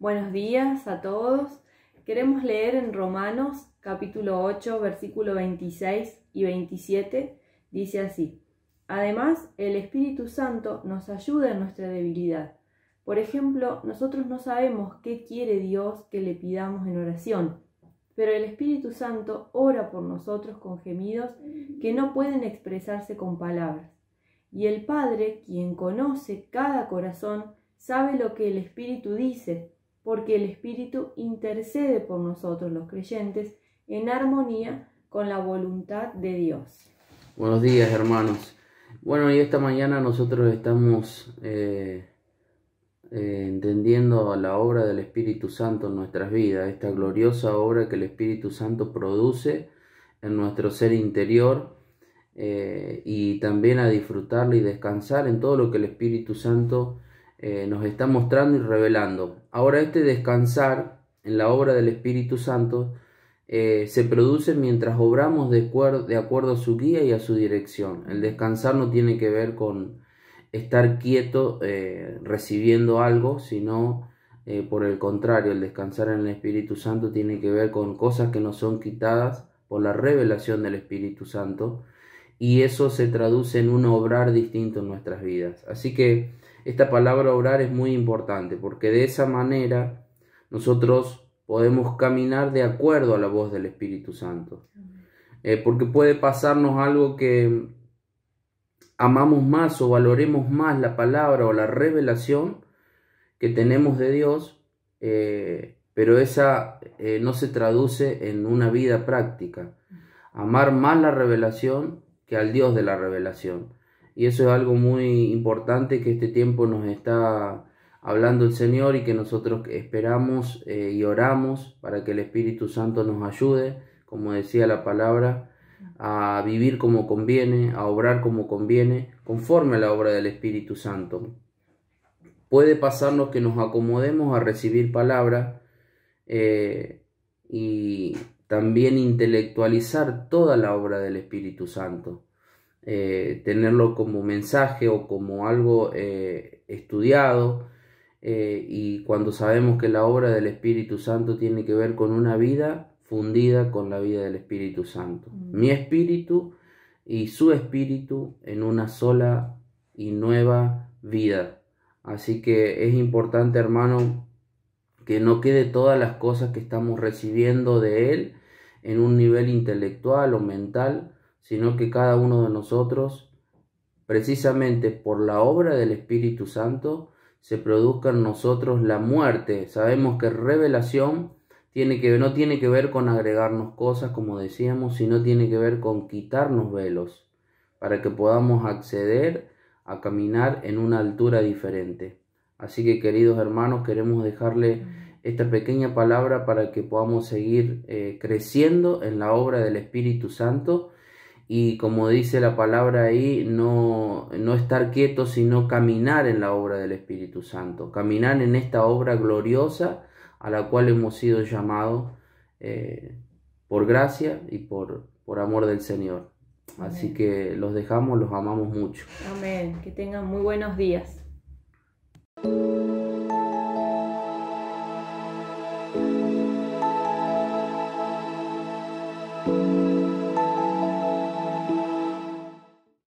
Buenos días a todos. Queremos leer en Romanos capítulo 8, versículo 26 y 27. Dice así. Además, el Espíritu Santo nos ayuda en nuestra debilidad. Por ejemplo, nosotros no sabemos qué quiere Dios que le pidamos en oración, pero el Espíritu Santo ora por nosotros con gemidos que no pueden expresarse con palabras. Y el Padre, quien conoce cada corazón, sabe lo que el Espíritu dice porque el Espíritu intercede por nosotros los creyentes en armonía con la voluntad de Dios. Buenos días hermanos. Bueno, y esta mañana nosotros estamos eh, eh, entendiendo la obra del Espíritu Santo en nuestras vidas, esta gloriosa obra que el Espíritu Santo produce en nuestro ser interior eh, y también a disfrutarla y descansar en todo lo que el Espíritu Santo eh, nos está mostrando y revelando. Ahora este descansar en la obra del Espíritu Santo eh, se produce mientras obramos de acuerdo, a su guía y a su dirección. El descansar no tiene que ver con estar quieto eh, recibiendo algo, sino por el contrario, el descansar en el Espíritu Santo tiene que ver con cosas que nos son quitadas por la revelación del Espíritu Santo y eso se traduce en un obrar distinto en nuestras vidas. Así que esta palabra obrar es muy importante porque de esa manera nosotros podemos caminar de acuerdo a la voz del Espíritu Santo. Eh, porque puede pasarnos algo que amamos más o valoremos más la palabra o la revelación que tenemos de Dios, eh, pero esa eh, no se traduce en una vida práctica. Amar más la revelación que al Dios de la revelación. Y eso es algo muy importante que este tiempo nos está hablando el Señor y que nosotros esperamos eh, y oramos para que el Espíritu Santo nos ayude, como decía la palabra, a vivir como conviene, a obrar como conviene, conforme a la obra del Espíritu Santo. Puede pasarnos que nos acomodemos a recibir palabra eh, y, también intelectualizar toda la obra del Espíritu Santo, eh, tenerlo como mensaje o como algo eh, estudiado, eh, y cuando sabemos que la obra del Espíritu Santo tiene que ver con una vida fundida con la vida del Espíritu Santo. Mm. Mi espíritu y su espíritu en una sola y nueva vida. Así que es importante, hermano, que no quede todas las cosas que estamos recibiendo de Él en un nivel intelectual o mental, sino que cada uno de nosotros, precisamente por la obra del Espíritu Santo, se produzca en nosotros la muerte. Sabemos que revelación tiene que, no tiene que ver con agregarnos cosas, como decíamos, sino tiene que ver con quitarnos velos, para que podamos acceder a caminar en una altura diferente. Así que queridos hermanos, queremos dejarle esta pequeña palabra para que podamos seguir eh, creciendo en la obra del Espíritu Santo y como dice la palabra ahí, no, no estar quietos sino caminar en la obra del Espíritu Santo, caminar en esta obra gloriosa a la cual hemos sido llamados eh, por gracia y por, por amor del Señor. Así que los dejamos, los amamos mucho. Amén, que tengan muy buenos días.